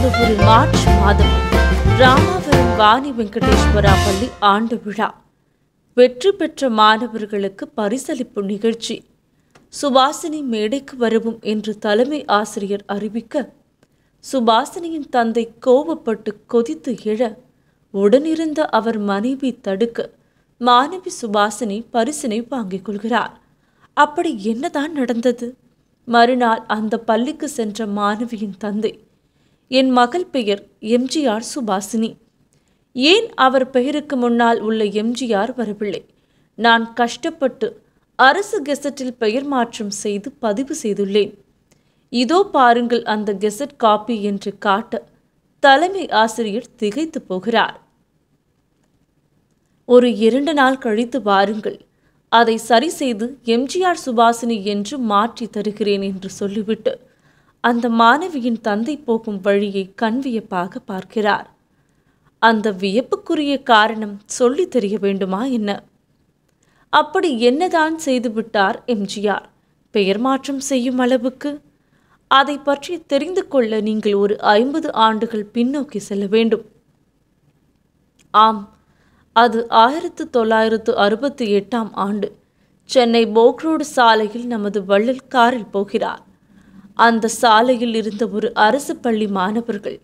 மாதபுரி March மாதம் ராமாவரம் வாணி வெங்கடேஸ்வரா பள்ளி ஆண்டு விழா வெற்றி பெற்ற மாணவர்களுக்கு பரிசளிப்பு நிகழ்ச்சி சுபாசினி மேடைக்கு வருவோம் என்று தலைமை ஆசிரியர் அறிவிக்க சுபாசினியின் தந்தை கோவப்பட்டு கொதித்து எழ உடனிருந்த அவர் மனைவி தடுக்க மாணவி சுபாசினி பரிசினை வாங்கிக் கொள்கிறார் அப்படி என்னதான் நடந்தது மறுநாள் அந்த பள்ளிக்கு சென்ற மாணவியின் தந்தை என் மகள் பெயர் எம்ஜிஆர் சுபாசினி ஏன் அவர் பெயருக்கு முன்னால் உள்ள எம்ஜிஆர் வரவில்லை நான் கஷ்டப்பட்டு அரசு கெசட்டில் பெயர் மாற்றம் செய்து பதிவு செய்துள்ளேன் இதோ பாருங்கள் அந்த கெசட் காப்பி என்று காட்ட தலைமை ஆசிரியர் திகைத்து போகிறார் ஒரு இரண்டு நாள் கழித்து வாருங்கள் அதை சரி செய்து எம்ஜிஆர் சுபாசினி என்று மாற்றி தருகிறேன் என்று சொல்லிவிட்டு அந்த மாணவியின் தந்தை போகும் வழியை கண் வியப்பாக பார்க்கிறார் அந்த வியப்புக்குரிய காரணம் சொல்லி தெரிய வேண்டுமா என்ன அப்படி என்னதான் செய்துவிட்டார் எம்ஜிஆர் பெயர் மாற்றம் செய்யும் அளவுக்கு அதை பற்றி தெரிந்து கொள்ள நீங்கள் ஒரு ஐம்பது ஆண்டுகள் பின்னோக்கி செல்ல வேண்டும் ஆம் அது ஆயிரத்து தொள்ளாயிரத்து அறுபத்தி எட்டாம் ஆண்டு சென்னை போக்ரோடு சாலையில் நமது வள்ளல் காரில் போகிறார் அந்த சாலையில் இருந்த ஒரு அரசு பள்ளி மாணவர்கள்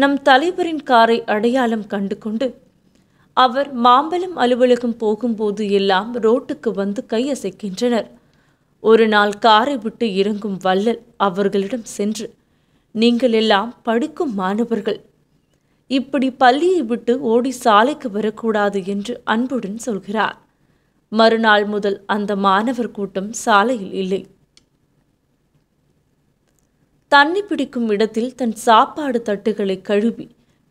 நம் தலைவரின் காரை அடையாளம் கண்டு கொண்டு அவர் மாம்பழம் அலுவலகம் போகும்போது எல்லாம் ரோட்டுக்கு வந்து கையசைக்கின்றனர் ஒரு நாள் காரை விட்டு இறங்கும் வள்ளல் அவர்களிடம் சென்று நீங்கள் எல்லாம் படிக்கும் மாணவர்கள் இப்படி பள்ளியை விட்டு ஓடி சாலைக்கு வரக்கூடாது என்று அன்புடன் சொல்கிறார் மறுநாள் முதல் அந்த மாணவர் கூட்டம் சாலையில் இல்லை தண்ணி பிடிக்கும் இடத்தில் தன் சாப்பாடு தட்டுகளை கழுவி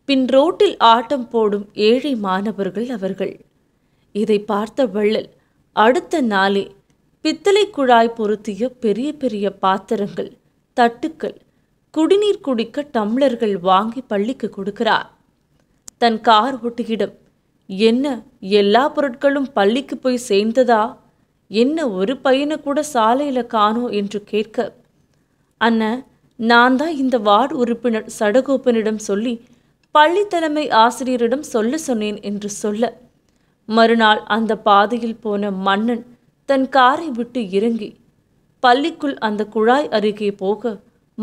பின் ரோட்டில் ஆட்டம் போடும் ஏழை மாணவர்கள் அவர்கள் இதை பார்த்த வள்ளல் அடுத்த நாளே பித்தளை குழாய் பொருத்திய பெரிய பெரிய பாத்திரங்கள் தட்டுக்கள் குடிநீர் குடிக்க டம்ளர்கள் வாங்கி பள்ளிக்கு கொடுக்கிறார் தன் கார் ஓட்டியிடம் என்ன எல்லா பொருட்களும் பள்ளிக்கு போய் சேர்ந்ததா என்ன ஒரு பையனை கூட சாலையில் காணோம் என்று கேட்க அண்ணன் நான் தான் இந்த வார்டு உறுப்பினர் சடகோப்பனிடம் சொல்லி பள்ளி தலைமை ஆசிரியரிடம் சொல்ல சொன்னேன் என்று சொல்ல மறுநாள் அந்த பாதையில் போன மன்னன் தன் காரை விட்டு இறங்கி பள்ளிக்குள் அந்த குழாய் அருகே போக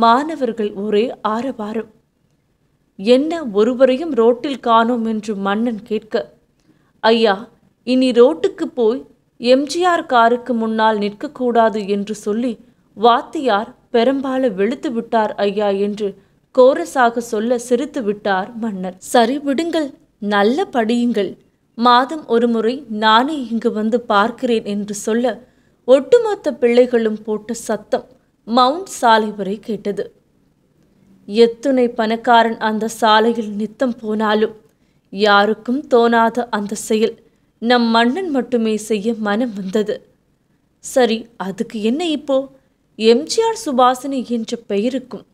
மாணவர்கள் ஒரே ஆரவாரம் என்ன ஒருவரையும் ரோட்டில் காணோம் என்று மன்னன் கேட்க ஐயா இனி ரோட்டுக்கு போய் எம்ஜிஆர் காருக்கு முன்னால் நிற்கக்கூடாது என்று சொல்லி வாத்தியார் பெரும்பாலும் வெளுத்து விட்டார் ஐயா என்று கோரசாக சொல்ல சிரித்து விட்டார் மன்னர் சரி விடுங்கள் நல்ல படியுங்கள் மாதம் ஒரு முறை நானே இங்கு வந்து பார்க்கிறேன் என்று சொல்ல ஒட்டுமொத்த பிள்ளைகளும் போட்ட சத்தம் மவுண்ட் சாலை வரை கேட்டது எத்துணை பணக்காரன் அந்த சாலையில் நித்தம் போனாலும் யாருக்கும் தோணாத அந்த செயல் நம் மன்னன் மட்டுமே செய்ய மனம் வந்தது சரி அதுக்கு என்ன இப்போ எம்ஜிஆர் சுபாசினி என்ற பெயருக்கும்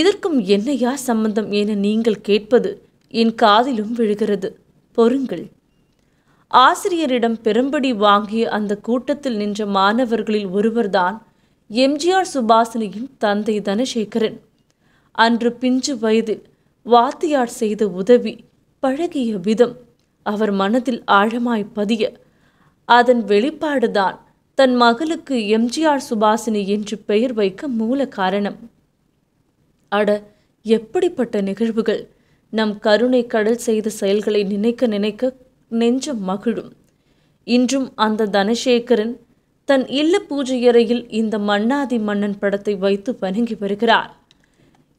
இதற்கும் என்னையா சம்பந்தம் என நீங்கள் கேட்பது என் காதிலும் விழுகிறது பொருங்கள் ஆசிரியரிடம் பெரும்படி வாங்கிய அந்த கூட்டத்தில் நின்ற மாணவர்களில் ஒருவர்தான் எம்ஜிஆர் சுபாசனியின் தந்தை தனசேகரன் அன்று பிஞ்சு வயதில் வாத்தியார் செய்த உதவி பழகிய விதம் அவர் மனதில் ஆழமாய் பதிய அதன் வெளிப்பாடுதான் தன் மகளுக்கு எம்ஜிஆர் சுபாசினி என்று பெயர் வைக்க மூல காரணம் அட எப்படிப்பட்ட நிகழ்வுகள் நம் கருணை கடல் செய்த செயல்களை நினைக்க நினைக்க நெஞ்சம் மகிழும் இன்றும் அந்த தனசேகரன் தன் இல்ல பூஜையறையில் இந்த மன்னாதி மன்னன் படத்தை வைத்து வணங்கி வருகிறார்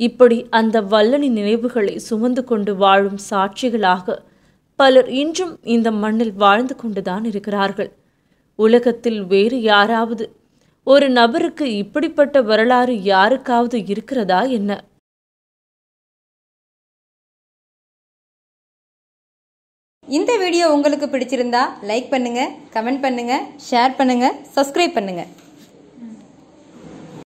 இப்படி அந்த வல்லனின் நினைவுகளை சுமந்து கொண்டு வாழும் சாட்சிகளாக பலர் இன்றும் இந்த மண்ணில் வாழ்ந்து கொண்டுதான் இருக்கிறார்கள் உலகத்தில் வேறு யாராவது ஒரு நபருக்கு இப்படிப்பட்ட வரலாறு யாருக்காவது இருக்கிறதா என்ன இந்த வீடியோ உங்களுக்கு பிடிச்சிருந்தா லைக் பண்ணுங்க கமெண்ட் பண்ணுங்க ஷேர் பண்ணுங்க சப்ஸ்கிரைப் பண்ணுங்க